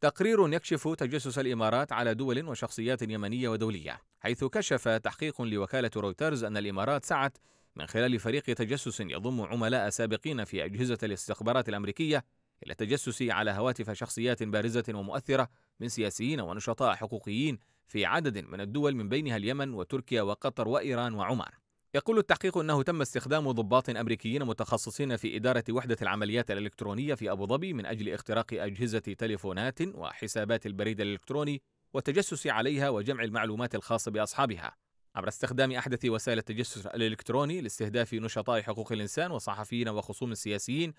تقرير يكشف تجسس الامارات على دول وشخصيات يمنيه ودوليه، حيث كشف تحقيق لوكاله رويترز ان الامارات سعت من خلال فريق تجسس يضم عملاء سابقين في اجهزه الاستخبارات الامريكيه الى التجسس على هواتف شخصيات بارزه ومؤثره من سياسيين ونشطاء حقوقيين في عدد من الدول من بينها اليمن وتركيا وقطر وايران وعمان. يقول التحقيق أنه تم استخدام ضباط أمريكيين متخصصين في إدارة وحدة العمليات الإلكترونية في أبو ظبي من أجل اختراق أجهزة تليفونات وحسابات البريد الإلكتروني والتجسس عليها وجمع المعلومات الخاصة بأصحابها عبر استخدام أحدث وسائل التجسس الإلكتروني لاستهداف نشطاء حقوق الإنسان وصحفيين وخصوم سياسيين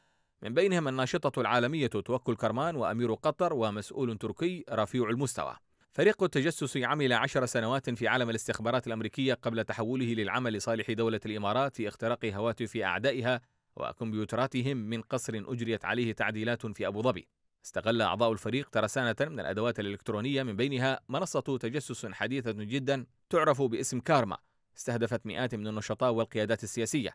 من بينهم الناشطة العالمية توكل كرمان وأمير قطر ومسؤول تركي رفيع المستوى فريق التجسس عمل عشر سنوات في عالم الاستخبارات الأمريكية قبل تحوله للعمل لصالح دولة الإمارات في اختراق هواتف أعدائها وكمبيوتراتهم من قصر أجريت عليه تعديلات في أبو ظبي استغل أعضاء الفريق ترسانة من الأدوات الإلكترونية من بينها منصة تجسس حديثة جدا تعرف باسم كارما استهدفت مئات من النشطاء والقيادات السياسية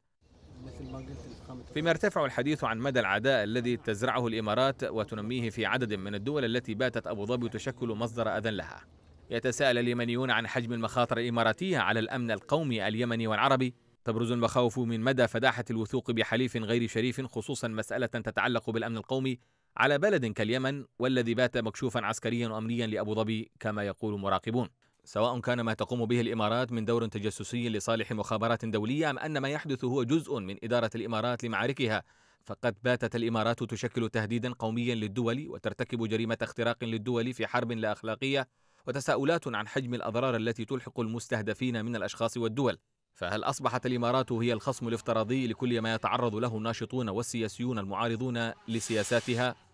مثل ما قلت فيما يرتفع الحديث عن مدى العداء الذي تزرعه الإمارات وتنميه في عدد من الدول التي باتت أبو ظبي تشكل مصدر أذى لها يتساءل اليمنيون عن حجم المخاطر الإماراتية على الأمن القومي اليمني والعربي تبرز المخاوف من مدى فداحة الوثوق بحليف غير شريف خصوصا مسألة تتعلق بالأمن القومي على بلد كاليمن والذي بات مكشوفا عسكريا وأمنيا لأبو ظبي كما يقول مراقبون سواء كان ما تقوم به الامارات من دور تجسسي لصالح مخابرات دوليه ام ان ما يحدث هو جزء من اداره الامارات لمعاركها فقد باتت الامارات تشكل تهديدا قوميا للدول وترتكب جريمه اختراق للدول في حرب لا اخلاقيه وتساؤلات عن حجم الاضرار التي تلحق المستهدفين من الاشخاص والدول فهل اصبحت الامارات هي الخصم الافتراضي لكل ما يتعرض له الناشطون والسياسيون المعارضون لسياساتها